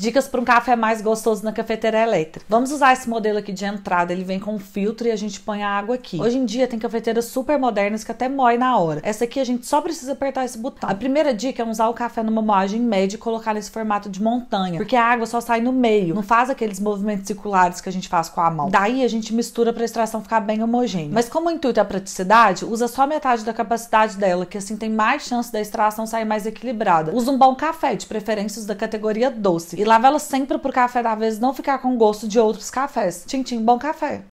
Dicas para um café mais gostoso na cafeteira elétrica. Vamos usar esse modelo aqui de entrada. Ele vem com um filtro e a gente põe a água aqui. Hoje em dia tem cafeteiras super modernas que até moem na hora. Essa aqui a gente só precisa apertar esse botão. A primeira dica é usar o café numa moagem média e colocar nesse formato de montanha, porque a água só sai no meio. Não faz aqueles movimentos circulares que a gente faz com a mão. Daí a gente mistura para a extração ficar bem homogênea. Mas como o intuito é a praticidade, usa só metade da capacidade dela, que assim tem mais chance da extração sair mais equilibrada. Usa um bom café, de preferência os da categoria doce. E lava ela sempre pro café da vez não ficar com gosto de outros cafés. tchim, bom café.